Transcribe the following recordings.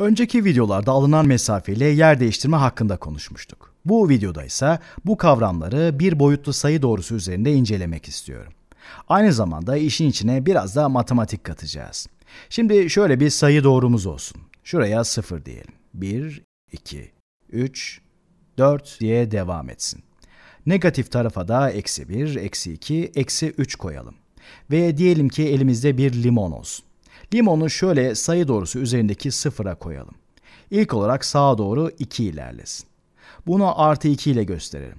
Önceki videolarda alınan mesafe yer değiştirme hakkında konuşmuştuk. Bu videoda ise bu kavramları bir boyutlu sayı doğrusu üzerinde incelemek istiyorum. Aynı zamanda işin içine biraz da matematik katacağız. Şimdi şöyle bir sayı doğrumuz olsun. Şuraya 0 diyelim. 1, 2, 3, 4 diye devam etsin. Negatif tarafa da eksi 1, eksi 2, eksi 3 koyalım. Ve diyelim ki elimizde bir limon olsun. Limonu şöyle sayı doğrusu üzerindeki sıfıra koyalım. İlk olarak sağa doğru 2 ilerlesin. Bunu artı 2 ile gösterelim.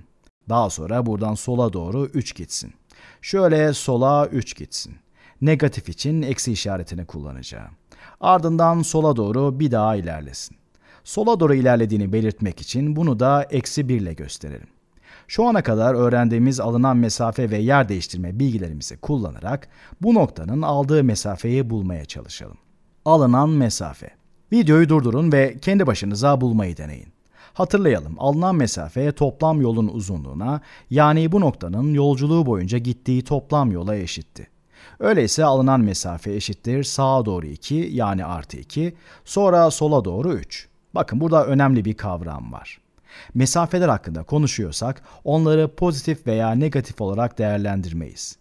Daha sonra buradan sola doğru 3 gitsin. Şöyle sola 3 gitsin. Negatif için eksi işaretini kullanacağım. Ardından sola doğru bir daha ilerlesin. Sola doğru ilerlediğini belirtmek için bunu da eksi 1 ile gösterelim. Şu ana kadar öğrendiğimiz alınan mesafe ve yer değiştirme bilgilerimizi kullanarak bu noktanın aldığı mesafeyi bulmaya çalışalım. Alınan mesafe. Videoyu durdurun ve kendi başınıza bulmayı deneyin. Hatırlayalım alınan mesafe toplam yolun uzunluğuna yani bu noktanın yolculuğu boyunca gittiği toplam yola eşitti. Öyleyse alınan mesafe eşittir sağa doğru 2 yani artı 2 sonra sola doğru 3. Bakın burada önemli bir kavram var. Mesafeler hakkında konuşuyorsak onları pozitif veya negatif olarak değerlendirmeyiz.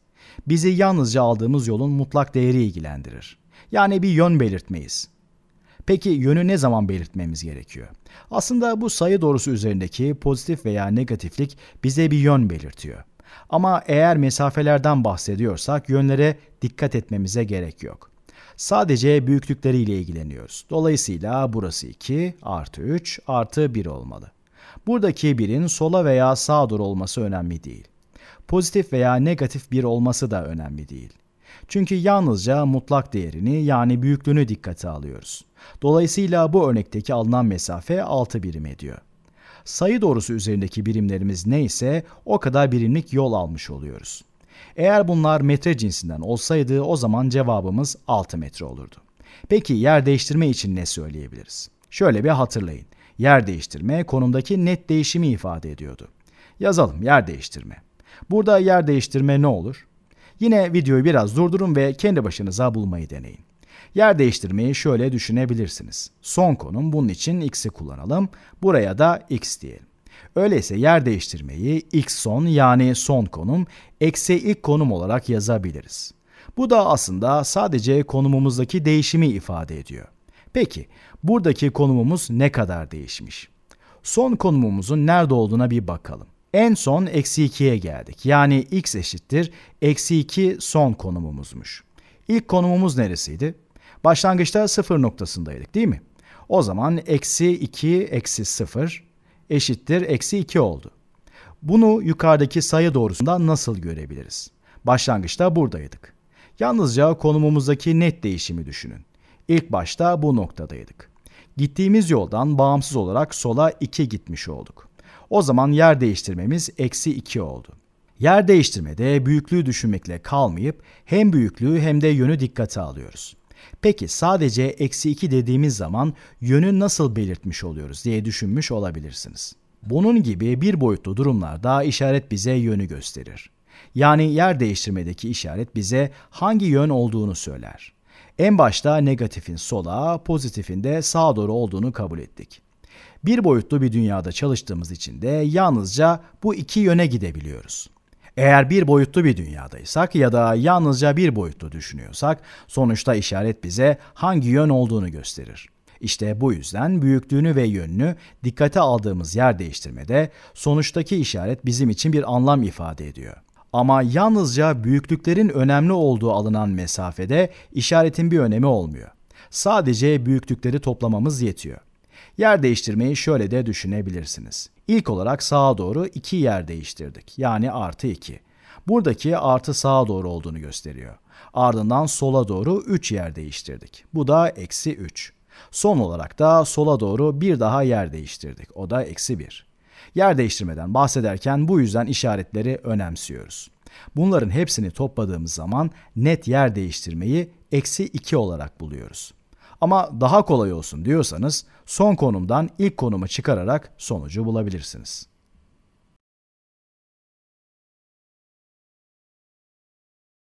Bizi yalnızca aldığımız yolun mutlak değeri ilgilendirir. Yani bir yön belirtmeyiz. Peki yönü ne zaman belirtmemiz gerekiyor? Aslında bu sayı doğrusu üzerindeki pozitif veya negatiflik bize bir yön belirtiyor. Ama eğer mesafelerden bahsediyorsak yönlere dikkat etmemize gerek yok. Sadece büyüklükleriyle ilgileniyoruz. Dolayısıyla burası 2 artı 3 artı 1 olmalı. Burada kebirin sola veya sağa dur olması önemli değil. Pozitif veya negatif bir olması da önemli değil. Çünkü yalnızca mutlak değerini yani büyüklüğünü dikkate alıyoruz. Dolayısıyla bu örnekteki alınan mesafe 6 birim ediyor. Sayı doğrusu üzerindeki birimlerimiz neyse o kadar birimlik yol almış oluyoruz. Eğer bunlar metre cinsinden olsaydı o zaman cevabımız 6 metre olurdu. Peki yer değiştirme için ne söyleyebiliriz? Şöyle bir hatırlayın yer değiştirme konumdaki net değişimi ifade ediyordu. Yazalım yer değiştirme. Burada yer değiştirme ne olur? Yine videoyu biraz durdurun ve kendi başınıza bulmayı deneyin. Yer değiştirmeyi şöyle düşünebilirsiniz. Son konum bunun için x'i kullanalım. Buraya da x diyelim. Öyleyse yer değiştirmeyi x son yani son konum eksi ilk konum olarak yazabiliriz. Bu da aslında sadece konumumuzdaki değişimi ifade ediyor. Peki buradaki konumumuz ne kadar değişmiş? Son konumumuzun nerede olduğuna bir bakalım. En son eksi 2'ye geldik. Yani x eşittir. Eksi 2 son konumumuzmuş. İlk konumumuz neresiydi? Başlangıçta 0 noktasındaydık değil mi? O zaman eksi 2 eksi 0 eşittir eksi 2 oldu. Bunu yukarıdaki sayı doğrusunda nasıl görebiliriz? Başlangıçta buradaydık. Yalnızca konumumuzdaki net değişimi düşünün. İlk başta bu noktadaydık. Gittiğimiz yoldan bağımsız olarak sola 2 gitmiş olduk. O zaman yer değiştirmemiz eksi 2 oldu. Yer değiştirmede büyüklüğü düşünmekle kalmayıp hem büyüklüğü hem de yönü dikkate alıyoruz. Peki sadece eksi 2 dediğimiz zaman yönü nasıl belirtmiş oluyoruz diye düşünmüş olabilirsiniz. Bunun gibi bir boyutlu durumlarda işaret bize yönü gösterir. Yani yer değiştirmedeki işaret bize hangi yön olduğunu söyler. En başta negatifin sola, pozitifin de sağa doğru olduğunu kabul ettik. Bir boyutlu bir dünyada çalıştığımız için de yalnızca bu iki yöne gidebiliyoruz. Eğer bir boyutlu bir dünyadaysak ya da yalnızca bir boyutlu düşünüyorsak sonuçta işaret bize hangi yön olduğunu gösterir. İşte bu yüzden büyüklüğünü ve yönünü dikkate aldığımız yer değiştirmede sonuçtaki işaret bizim için bir anlam ifade ediyor. Ama yalnızca büyüklüklerin önemli olduğu alınan mesafede işaretin bir önemi olmuyor. Sadece büyüklükleri toplamamız yetiyor. Yer değiştirmeyi şöyle de düşünebilirsiniz. İlk olarak sağa doğru 2 yer değiştirdik. Yani artı 2. Buradaki artı sağa doğru olduğunu gösteriyor. Ardından sola doğru 3 yer değiştirdik. Bu da eksi 3. Son olarak da sola doğru bir daha yer değiştirdik. O da eksi 1. Yer değiştirmeden bahsederken bu yüzden işaretleri önemsiyoruz. Bunların hepsini topladığımız zaman net yer değiştirmeyi eksi 2 olarak buluyoruz. Ama daha kolay olsun diyorsanız son konumdan ilk konuma çıkararak sonucu bulabilirsiniz.